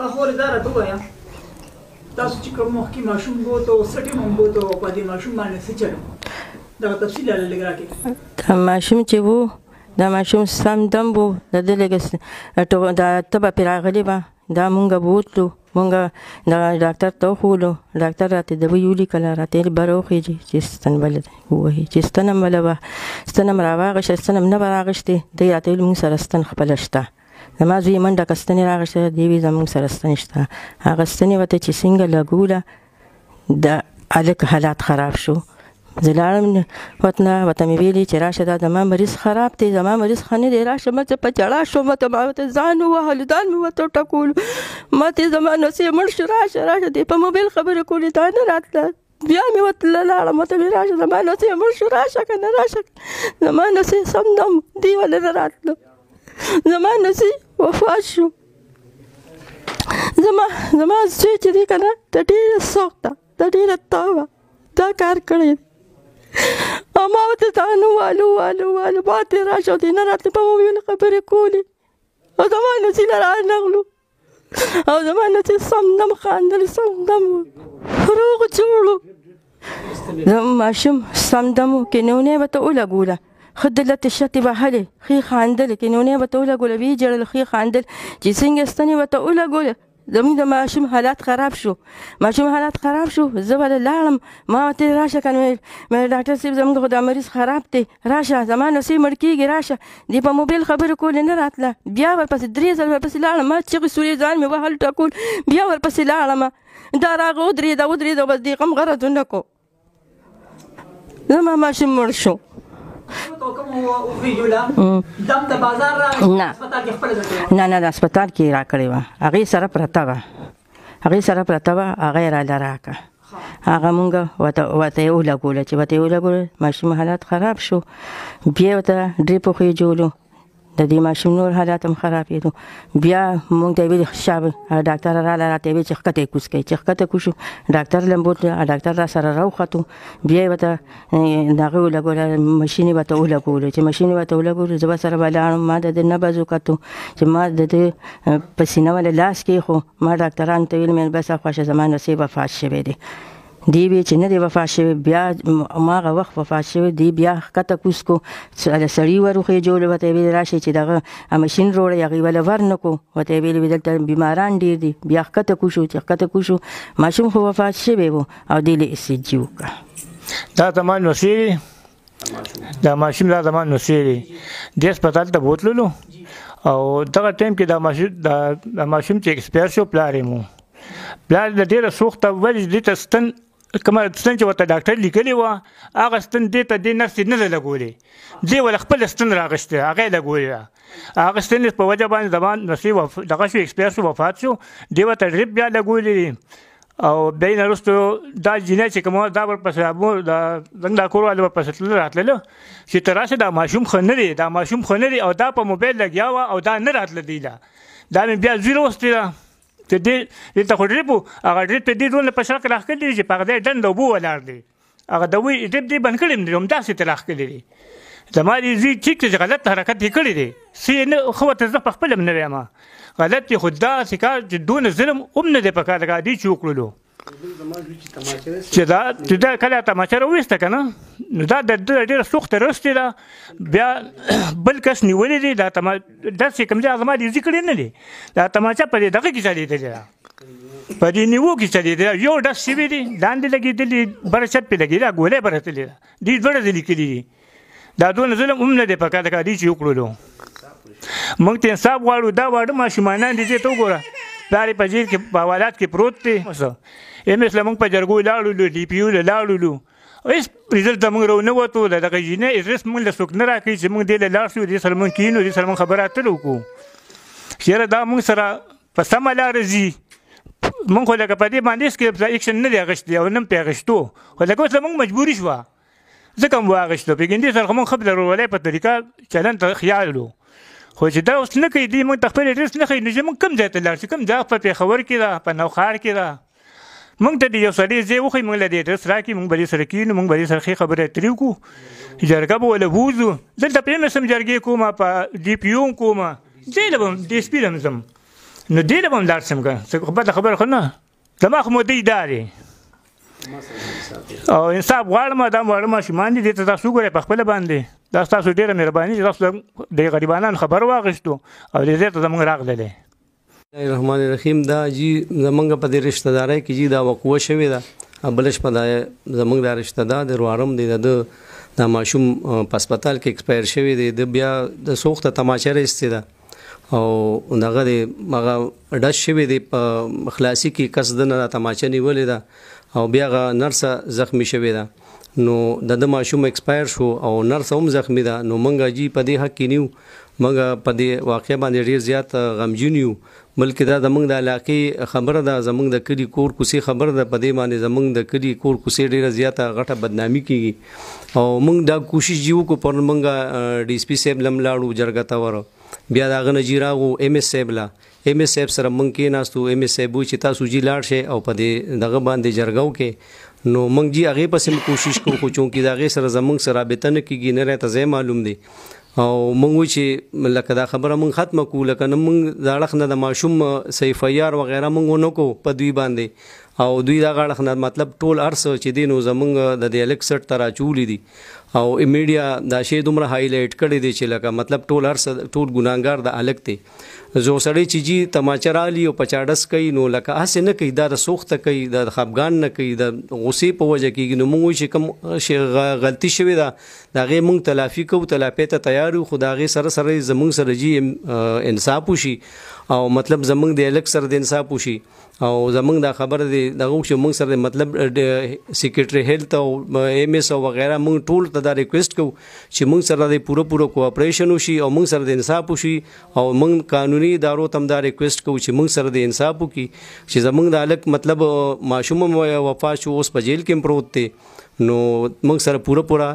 تا خور دار ته وایا تاسو چې کوم مخکې ماشوم وو ته سټي مونږ وو ته په دې ماشوم باندې څه چلو دا تفصیل لګرا کې دا ماشوم چې وو دا ماشوم سم دم وو د دې لګس دا ته په راغلی با دا مونږ بوتلو مونږ دا ډاکټر ته خولو ډاکټر راته د ویولي کله راته بروخي چې ستن بل وه چې ستن مله ستن راوغه ستن نه راغشته د راته مونږ سره ستن خپل شته زما زوی منډه کستنې راغسته دی وی زمونږ سره ستنې شته هغه ستنې وته چې څنګه لګوله د الک حالات خراب شو زلالم وطن وته مې ویلي چې راشه دا زما مریض خراب دی زما مریض خنه دی راشه مته په چړا شو مته ما ته ځان و هلدان مې وته ټکول مته زما نسې مړ شو راشه راشه دی په موبایل خبره کولې تا نه راتله بیا مې وتل لاړه مته مې راشه زما نسې مړ شو راشه کنه راشه زما نسې سم دم دی ولې راتله زما نسې وفات شو زما زما زوی چې دی کنه د ډېره سوق ده د ډېره تاوه دا کار کړی دی اما ورته تا نو والو والو والو پاتې راشه دی نه راتلې په موبایل خبرې کولې او زما نسي نه رانغلو او زما نسي سم دم خاندل سم دم روغ جوړو زما ماشوم سم دم کې نو نه به ته ولګوله ښه دلته شتې وهلې ښې خاندلې کینونې به ته ولګوله ویې ژړل ښې خاندل چې څنګه ستنې به ته ولګوله زموږ د ماشوم حالات خراب شو ماشوم حالات خراب شو زه به لاړم ما ورته راشه که مې ډاکټر صاحب زموږ خو دا مریض خراب دی راشه زما نسۍ مړ کېږي راشه دې په موبایل خبرې کولې نه راتله بیا ورپسې درې ځله ورپسې لاړم ما چغې سورې ځان مې وهل ټکول بیا ورپسې لاړم دا راغه ودرېده ودرېده بس دې غم غرض ونه کړو زما ماشوم مړ شو دم د بازار را نه نه نه د هسپتال کې را کړې و هغه سره پرته و هغه سره پرته و هغه را لراکه هغه مونږ وته وته یو لګول چې وته یو لګول ماشوم حالت خراب شو بیا وته ډریپ خو یې جوړو د دې ماشوم نور حالات هم خرابېدو بیا موږ ته ویل شاب ډاکټر رااله راته ویل چې ښکته کوس کوي چې ښکته کوشو ډاکټر لمبوت ډاکټر را سره راوخته بیا وته دغه ولګول ماشيني وته ولګول چې ماشيني وته ولګول زما سره بلان ما د نه بازو کتو چې ما د دې پسینه ول لاس کې خو ما ډاکټران ته ویل مې بس خوښه زمانه سی وفات شوه دي دی وی چې نه دی وفات شوی بیا ماغه وخت وفات شوی دی بیا کته کوس کو سړی وروخه جوړ وته وی راشي چې دغه ماشين روړ یغي ول ورنکو وته وی ویل ته بیماران ډیر دي بیا کته کوشو چې کته کوشو ماشوم خو وفات شوی وو او دی له اس جی وکا دا تمام نصيري دا ماشوم لا تمام نصيري د هسپتال ته بوتللو او دغه ټیم کې دا ماشوم دا ماشوم چې ایکسپیر شو پلارې مو پلار د ډیره سوخته ولې د تستن کومه ستن چې ورته ډاکټر لیکلی و هغه ستن دې ته دې نفس نه لګولې دې ول خپل ستن راغشته هغه لګولې هغه ستن په وجه باندې ځوان نصیب دغه شو ایکسپیر شو وفات شو دې ورته ډریپ بیا لګولې او بیا نه وروسته دا جینې چې کومه دا ور پسې ابو دا څنګه دا کور ول پسې تل راتللو چې تراشه دا ماشوم خنري دا ماشوم خنري او دا په موبایل لګیا و او دا نه راتل دی دا مې بیا زیرو ستره ته دې د تخریب هغه دې په دې ډول په شرق راخلي چې په دې دند وبو ولر دي هغه د وی دې دې بن کړم دې هم تاسو ته راخلي دي زما دې زی ټیک چې غلط حرکت کړی دی سې نه خو ته زه په خپل نه وایم غلط خود دا سکار چې دون ظلم هم نه دی په کار غادي چوکړلو چې دا چې دا کله تماشره وېسته کنه نو دا د ډېر سخت رسته دا بیا بل کس نیولې دي دا تما د څه کوم ځای ازما دي ذکر نه دي دا تماچا په دغه کې چالي دي په دې نیو کې چالي دي یو د سی وی دي داندې لګي دي برشت په لګي دا ګولې برته لري دي ډېر دي لیکلي دي دا دون ظلم هم نه دي په کاله کې چې وکړو موږ ته انصاف غواړو دا واړه ماشومان دي ته وګوره پلار په جیل کې په حوالات کې پروت دي ایم اسلام په جرګو لاړو لو ډی پی یو لاړو اوس رزلټ موږ راونه وته د دغه جینه ادرس موږ له څوک نه راکې چې موږ دې له لاړ شو دې سره موږ کینو دې سره موږ خبره اترو کو شیر دا موږ سره په سم لار زی موږ خو لکه په دې باندې سکې اکشن نه دی غشتي او نن پیغشتو خو لکه اوس موږ مجبوري شو ځکه مو واغشتو پیګندې سره موږ خپل ورولې په طریقه چلن ته خیالو خو چې دا اوس نه کوي دې موږ تخپل ادرس نه کوي نو چې موږ کم ځای ته لاړ شو کم ځای په پیښور کې دا په نوخار کې دا مونږ ته یو سړی زه وخی مونږ لدی تر سره کې مونږ بلی سره کې مونږ بلی سره خبره تریو کو جرګه به ولا بوزو دلته په مسم جرګې کومه په ډی پی یو کومه زه لبم ډی سپی لمزم نو دې لبم لار سم کا څه خبر خو نه دماغ مو دی داري او انصاف غواړم دا مړم شمان دي ته تاسو ګورئ په خپل باندې دا تاسو ډیره مهرباني تاسو د غریبانو خبر واغښتو او دې ته زموږ راغله الرحمن الرحیم دا جی زمونږ په دې رشتہ دارای کې جی دا وقوه شوې ده بلش په دا زمونږ دا رشتہ دار دروارم دی د دا ماشوم په سپیټال کې ایکسپایر شوې دی د بیا د سوخت تماشر استه ده او دغه د مغه ډش شوې دی په خلاصي کې کس د نه تماشې نیولې ده او بیا غ نرسه زخمی شوې ده نو د د ماشوم ایکسپایر شو او نرسه هم زخمی ده نو مونږه جی په دې حق کې نیو موږ په دې واقعي باندې ډیر زیات غمجن یو بلکې دا زمونږ د علاقې خبره ده زمونږ د کلی کور کوسي خبره ده په دې باندې زمونږ د کلی کور کوسي ډیره زیاته غټه بدنامي کیږي او موږ دا کوشش جوړو کو پر موږ ډي سي پی سیب لم لاړو جرګتا ورو بیا دا غنه جیراغو ایم ایس سیب لا ایم ایس سیب سره مونږ کې ناستو ایم ایس سیب چې تاسو جی لاړ شي او په دې دغه باندې جرګو کې نو مونږ جی هغه پسې کوشش کوو خو چونکی دا غي سره زمونږ سره رابطه نه کیږي نه راته معلوم دي او مونږ چې لکه دا خبره مونږ ختم کو لکه نن مونږ زړخ نه د ماشوم سیفیار وغیرہ مونږ نو کو په دوی باندې او دوی دا غاړه نه مطلب ټول ارس چې دین او زمونږ د ډیالیک سټ ترا چولې دي او میډیا دا شی دومره هایلایټ کړي دي چې لکه مطلب ټول ارس ټول ګناګار د الګ ته زو سړی چې جی تماچرالی او پچاډس کوي نو لکه هسې نه کوي دا د سوخته کوي د خفغان نه کوي د غصې په وجه کېږي نو موږ چې کوم غلطي شوې ده د هغې موږ تلافي کوو تلافۍ ته تیار یو خو د هغې سره سره زموږ سره جی انصاف وشي او مطلب زمنګ د الک سر د انصاف وشي او زمنګ دا خبر دی دغه چې موږ سره مطلب سیکریټری هیلت او ایم ایس او وغیرہ موږ ټول ته دا ریکوست کو چې موږ سره د پوره پوره کوآپریشن وشي او موږ سره د انصاف وشي او موږ قانوني ادارو تم دا ریکوست کو چې موږ سره د انصاف وکي چې زموږ د الک مطلب ماشوم وفات شو اوس په جیل کې پروت دی نو موږ سره پوره پوره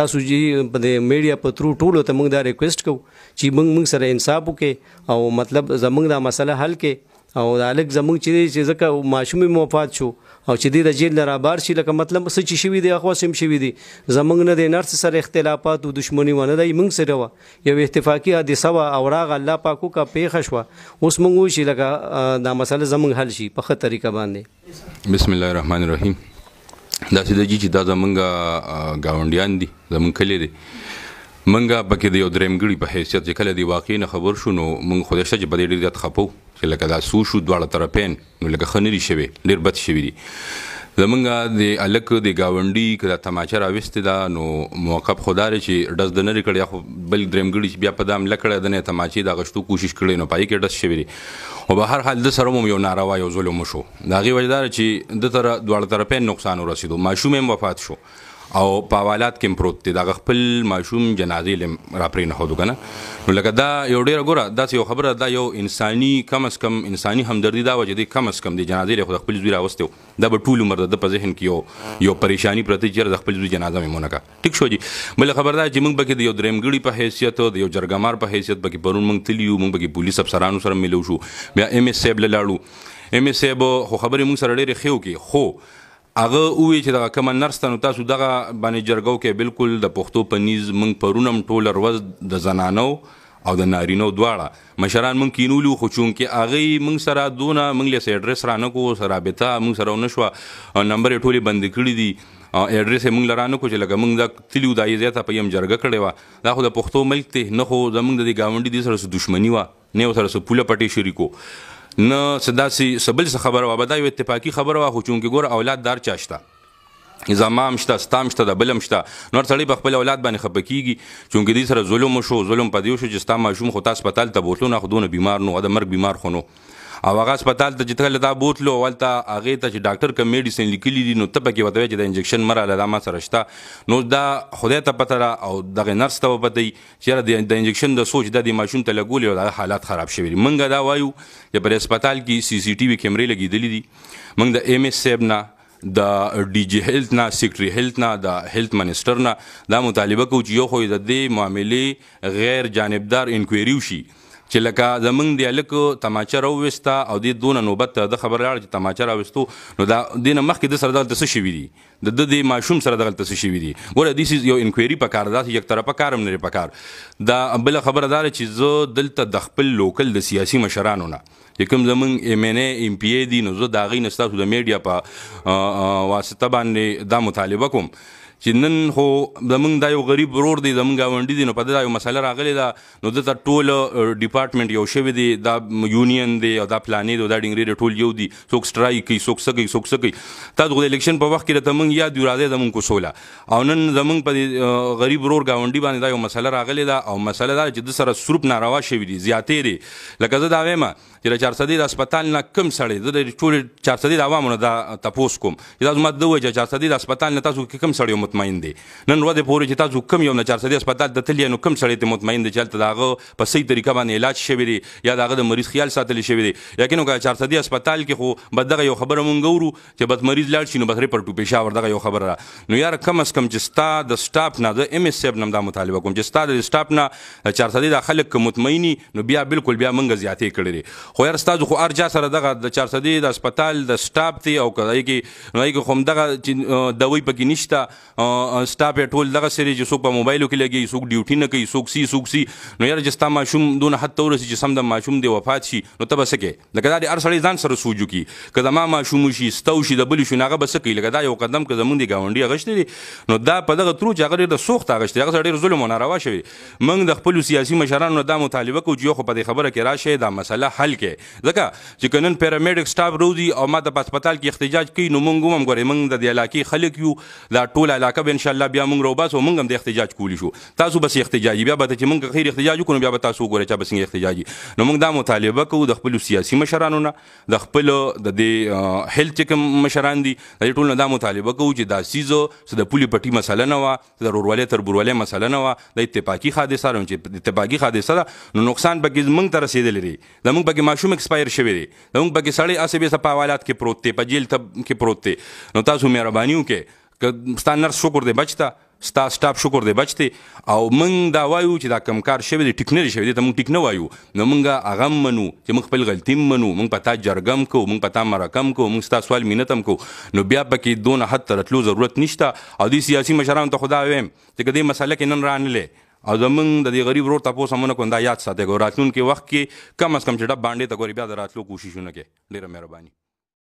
تاسو جی په میډیا په ترو ټولو ته موږ دا ریکوست کو چې موږ موږ سره انصاف وکي او مطلب زموږ دا مسله حل کړي او د الک زمونږ چې چې ځکه ماشوم موفات شو او چې د جیل نه را بار شي لکه مطلب څه چې شوي دی هغه سم شوي دی زمونږ نه د نرس سره اختلافات او دشمنی ونه دی موږ سره و یو اتفاقی حادثه و او راغ الله پاکو کا پیښ شو اوس موږ شي لکه دا مسله زمونږ حل شي په خطر طریقه باندې بسم الله الرحمن الرحیم دا سیده چې دا زمونږ گاونډیان دي زمونږ کلی دي منګه پکې د یو درېمګړي په حیثیت چې کله دی واقعي خبر شونو مونږ خو دې شته چې بډې ډېر خپو چې لکه دا سو شو دواړه طرفین نو لکه خنري شوي ډیر بد شوي دي زمونږ د الک د گاونډي کدا تماچه راوست دا نو موقف خدای چې ډز د نری کړی خو بل درمګړي چې بیا په دام لکړه د نه تماچه دا غشتو کوشش کړي نو پای کې ډز شوي دي او به هر حال د سره مو یو ناروا یو ظلم شو دا غي وجدار چې د تر دوړ طرفین نقصان ورسېدو ماشوم هم وفات شو او په حوالات کې پروت دی دا خپل ماشوم جنازې لم راپرې نه هودو کنه نو لکه دا یو ډیر ګوره دا یو خبره دا یو انساني کم اس کم انساني همدردی دا وجدي کم اس کم دی جنازې له خپل زوی راوستو دا به ټول عمر د په ذهن کې یو یو پریشانی پرته چیرې د خپل زوی جنازه مې مونږه ټیک شو جی بل خبر دا چې موږ به یو درمګړي په حیثیت او یو جرګمار په حیثیت به کې پرون موږ تلیو موږ به کې پولیس افسرانو سره ملو شو بیا ایم ایس سیب لاړو ایم ایس سیب خو خبرې موږ سره ډېرې خېو کې خو هغه وی چې دا کوم نرستانو تاسو دغه باندې جرګو کې بالکل د پښتو پنیز منګ پرونم ټول روز د زنانو او د نارینو دواړه مشران مونږ کینولو خو چون کې اغه مونږ سره دونه مونږ له اډرس را نه کو سره بتا مونږ سره نشو نمبر ټوله بند کړی دی اډرس مونږ لرانه کو چې لکه مونږ دا تلیو دای زیاته په يم جرګه کړي وا دا خو د پښتو ملک ته نه خو زمونږ د ګاونډي دي سره دښمنی وا نه سره پوله پټي شریکو نه صداسي سبل څه خبره و بدای اتفاقی خبره واخو چونکی ګور اولاد دار چاشته زمام شته ستام شته د بلم شته نور سړی په خپل اولاد باندې خپکیږي چونکی دې سره ظلم شو ظلم پدیو شو چې ستا ماشوم خو تاسو پتال ته بوتلو نه خودونه بیمار نو د مرګ بیمار خونو او هغه سپیټال ته چې تل دا بوتلو ولته هغه ته چې ډاکټر کوم میډیسین لیکلی دي نو تبه کې وته چې د انجکشن مراله دا ما سره شته نو دا خدای ته پته را او دغه نرس ته پته چې د انجکشن د سوچ د ماشوم ته لګولې او دا حالات خراب شوی منګه دا وایو چې پر سپیټال کې سی سی ټي وی کیمرې لګېدلې دي منګ د ایم ایس سیب نه د ډي جي هیلث نه سیکرټري هیلث نه د هیلث منسټر نه دا مطالبه کوي چې یو خو د دې معاملې غیر جانبدار انکوایري وشي چې لکه زمونږ دی الکو تماچه راوستا او د دون نوبت د خبر راړ چې تماچه راوستو نو دا دینه مخکې د سره دغلت څه شوی دی د د ماشوم سره دغلت څه شوی دی ګوره دیس یو انکوایری په کار داسې یک طرفه کارم نه پکار دا بل خبردار چې زه دلته د خپل لوکل د سیاسي مشرانو نه چې کوم زمون ایم ان ایم پی ای دی نو زه دا غي نستاسو د میډیا په واسطه باندې دا مطالبه کوم چې نن خو زمونږ دا یو غریب ورور دی زمونږ گاونډي دی نو په دا یو مسله راغلی ده نو دته ټول ډپارټمنټ یو شوی دی دا یونین دی او دا پلانې دی دا ډنګري دی ټول یو دی څوک سټرایک کوي څوک سګي څوک سګي تاسو د الیکشن په وخت کې راته مونږ یاد یو راځي زمونږ کو سوله او نن زمونږ په غریب ورور گاونډي باندې دا یو مسله راغلی ده او مسله دا چې د سره سروپ ناروا شوی دی زیاتې دی لکه زه دا وایم چې د 400 د هسپتال نه کم سړی د ټول 400 د عوامو نه دا تپوس کوم چې دا زما د وجه 400 د هسپتال نه تاسو کوم سړی مطمئن دي نن ورځ پورې چې تاسو کم یو نه 400 هسپتال د تلیا نو کم سړی ته مطمئن دي چې تل داغه په صحیح طریقه باندې علاج شوی دی یا داغه د مریض خیال ساتل شوی دی یقینا که 400 هسپتال کې خو بدغه یو خبره مونږ ورو چې بد مریض لاړ شي نو بخره پر ټو پېښور دغه یو خبره نو یار کم اس کم چې ستا د سټاپ نه د ایم اس ایف نم دا مطالبه کوم چې ستا د سټاپ نه 400 د خلک مطمئنی نو بیا بالکل بیا مونږ زیاتې کړی دي خو یار ستاسو خو ارجا سره دغه د 400 د هسپتال د سټاپ دی او کله کې نو یې کوم دغه دوی پکې نشته سټاپ ټول دغه سری چې څوک په موبایلو کې لګي څوک ډیوټي نه کوي څوک سی څوک سی نو یاره جستا ماشوم دون حد تورسي چې سم د ماشوم دی وفات شي نو تبه سکه لکه دا د ار سړی ځان سره سوجو کی کله ما ماشوم شي ستو شي د بل شو ناغه بس کوي لکه دا یو قدم که زمونږ دی گاونډي غشتي نو دا په دغه ترو چې هغه ډیر سوخت غشتي هغه ډیر ظلم نه روا شوی موږ د خپل سیاسي مشرانو دا مطالبه کوو چې خو په دې خبره کې راشه دا مسله حل کړي ځکه چې کنن پیرامیډیک سټاف روزي او ما د هسپتال کې احتجاج کوي نو موږ هم غوړې موږ د علاقې خلک یو دا ټول علاقه به ان شاء الله بیا موږ روباس او موږ هم د احتجاج کولی شو تاسو بس احتجاجي بیا به چې موږ خیر احتجاج کوو بیا به تاسو وګورئ چې بس احتجاجي نو موږ دا مطالبه کوو د خپل سیاسي مشرانو نه د خپل د دې هیلت کوم مشران دي د ټول نه دا مطالبه کوو چې دا سیزو چې د پولي پټي مسله نه و د رورولې تر برولې مسله نه و د اتفاقي حادثه رم چې اتفاقي حادثه نو نقصان به موږ ته رسیدل لري د موږ به ماشوم ایکسپایر شوی دی د موږ به سړی اسې به سپاوالات کې پروت دی په جیل ته کې پروت دی نو تاسو مهرباني وکړئ که ستا نرس شکر دی بچ ته ستا سټاپ شکر دی بچ ته او موږ دا وایو چې دا کم کار شوی دی ټیک نه دی شوی دی ته موږ ټیک نه وایو نو موږ هغه منو چې موږ خپل غلطی منو موږ پتا جرګم کو موږ پتا مرکم کو موږ ستا سوال مينتم کو نو بیا پکې دون حد تر تلو ضرورت نشته او دي سیاسي مشرانو ته خدا وایم چې کدی مسله کې نن رانلې او زمون د دې غریب ورو تاسو سمونه کوم دا یاد ساتئ ګوراتون کې وخت کې کم از کم چې ډب باندې ته ګوري بیا دراتلو کوششونه کې ډیره مهرباني